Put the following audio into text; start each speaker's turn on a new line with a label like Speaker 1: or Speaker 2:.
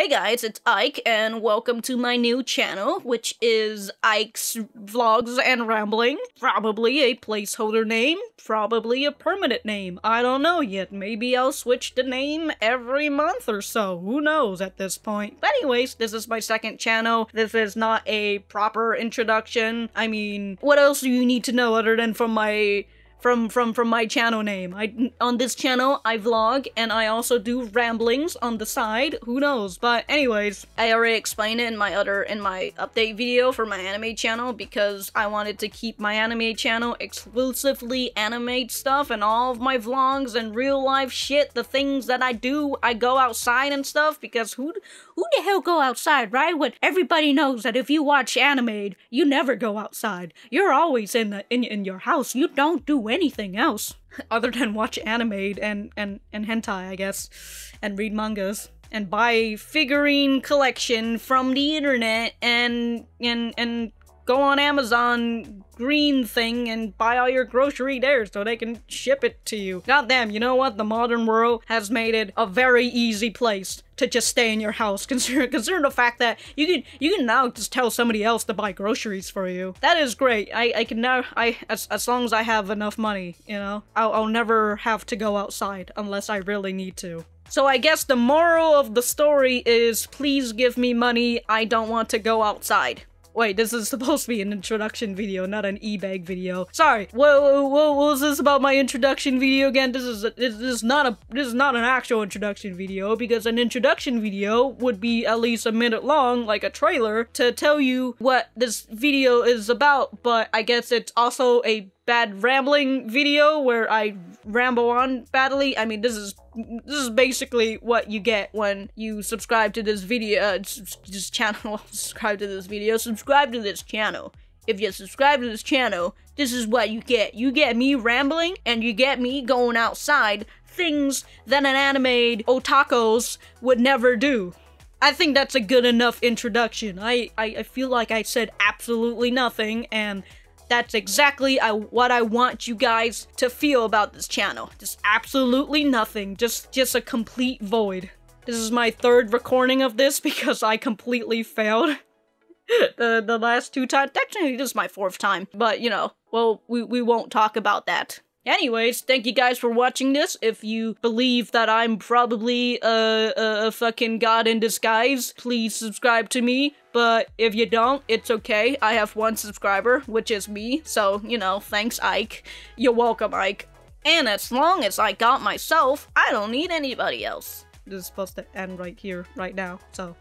Speaker 1: Hey guys, it's Ike, and welcome to my new channel, which is Ike's Vlogs and Rambling. Probably a placeholder name, probably a permanent name. I don't know yet. Maybe I'll switch the name every month or so. Who knows at this point? But anyways, this is my second channel. This is not a proper introduction. I mean, what else do you need to know other than from my from from from my channel name. I on this channel I vlog and I also do ramblings on the side. Who knows? But anyways, I already explained it in my other in my update video for my anime channel because I wanted to keep my anime channel exclusively anime stuff and all of my vlogs and real life shit, the things that I do, I go outside and stuff because who who the hell go outside, right? When everybody knows that if you watch anime, you never go outside. You're always in the in, in your house. You don't do anything else other than watch anime and, and, and hentai, I guess, and read mangas and buy figurine collection from the internet and and and go on Amazon green thing and buy all your grocery there so they can ship it to you. Goddamn, you know what? The modern world has made it a very easy place to just stay in your house, considering considering the fact that you can you can now just tell somebody else to buy groceries for you. That is great. I I can now I as as long as I have enough money, you know, I'll, I'll never have to go outside unless I really need to. So I guess the moral of the story is please give me money. I don't want to go outside. Wait, this is supposed to be an introduction video, not an e-bag video. Sorry. what was this about my introduction video again? This is a, this is not a this is not an actual introduction video because an introduction video would be at least a minute long, like a trailer, to tell you what this video is about. But I guess it's also a bad rambling video where I ramble on badly. I mean, this is this is basically what you get when you subscribe to this video, uh, this channel, subscribe to this video, subscribe to this channel. If you subscribe to this channel, this is what you get. You get me rambling, and you get me going outside, things that an anime otakos would never do. I think that's a good enough introduction. I, I, I, feel like I said absolutely nothing, and that's exactly I, uh, what I want you guys to feel about this channel. Just absolutely nothing. Just, just a complete void. This is my third recording of this because I completely failed. the the last two times. Technically, this is my fourth time, but you know, well, we we won't talk about that. Anyways, thank you guys for watching this. If you believe that I'm probably a, a, a, fucking god in disguise, please subscribe to me. But if you don't, it's okay. I have one subscriber, which is me. So, you know, thanks, Ike. You're welcome, Ike. And as long as I got myself, I don't need anybody else. This is supposed to end right here, right now, so...